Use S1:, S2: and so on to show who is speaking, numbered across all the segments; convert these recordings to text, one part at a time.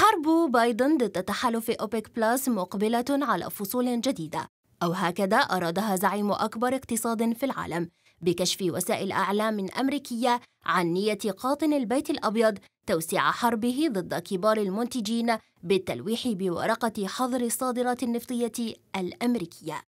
S1: حرب بايدن ضد تحالف أوبيك بلاس مقبلة على فصول جديدة أو هكذا أرادها زعيم أكبر اقتصاد في العالم بكشف وسائل أعلام أمريكية عن نية قاطن البيت الأبيض توسيع حربه ضد كبار المنتجين بالتلويح بورقة حظر الصادرات النفطية الأمريكية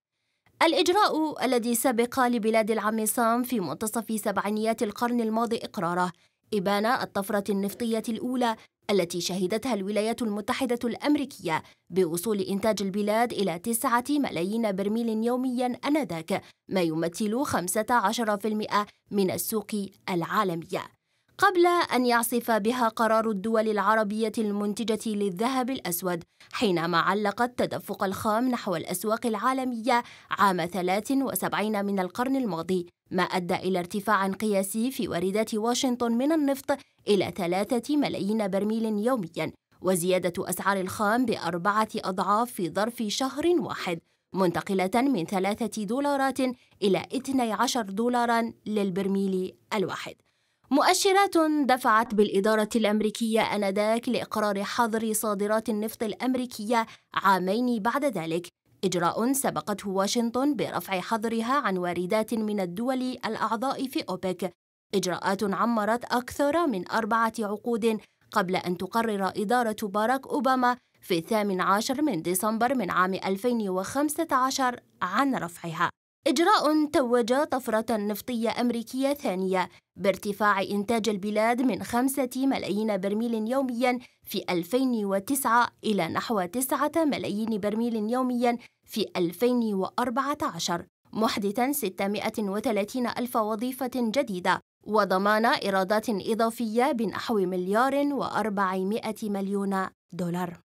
S1: الإجراء الذي سبق لبلاد العم صام في منتصف سبعينيات القرن الماضي إقراره إبان الطفرة النفطية الأولى التي شهدتها الولايات المتحدة الأمريكية بوصول إنتاج البلاد إلى 9 ملايين برميل يوميا أنذاك ما يمثل 15% من السوق العالمية قبل أن يعصف بها قرار الدول العربية المنتجة للذهب الأسود حينما علقت تدفق الخام نحو الأسواق العالمية عام 73 من القرن الماضي ما أدى إلى ارتفاع قياسي في واردات واشنطن من النفط إلى 3 ملايين برميل يومياً وزيادة أسعار الخام بأربعة أضعاف في ظرف شهر واحد منتقلة من ثلاثة دولارات إلى 12 دولارا للبرميل الواحد مؤشرات دفعت بالإدارة الأمريكية آنذاك لإقرار حظر صادرات النفط الأمريكية عامين بعد ذلك إجراء سبقته واشنطن برفع حظرها عن واردات من الدول الأعضاء في أوبك إجراءات عمرت أكثر من أربعة عقود قبل أن تقرر إدارة باراك أوباما في الثامن عشر من ديسمبر من عام 2015 عن رفعها إجراء توج طفرة نفطية أمريكية ثانية بارتفاع إنتاج البلاد من 5 ملايين برميل يوميا في 2009 إلى نحو 9 ملايين برميل يوميا في 2014 محدثا 630 ألف وظيفة جديدة وضمان إيرادات إضافية بنحو مليار وأربعمائة مليون دولار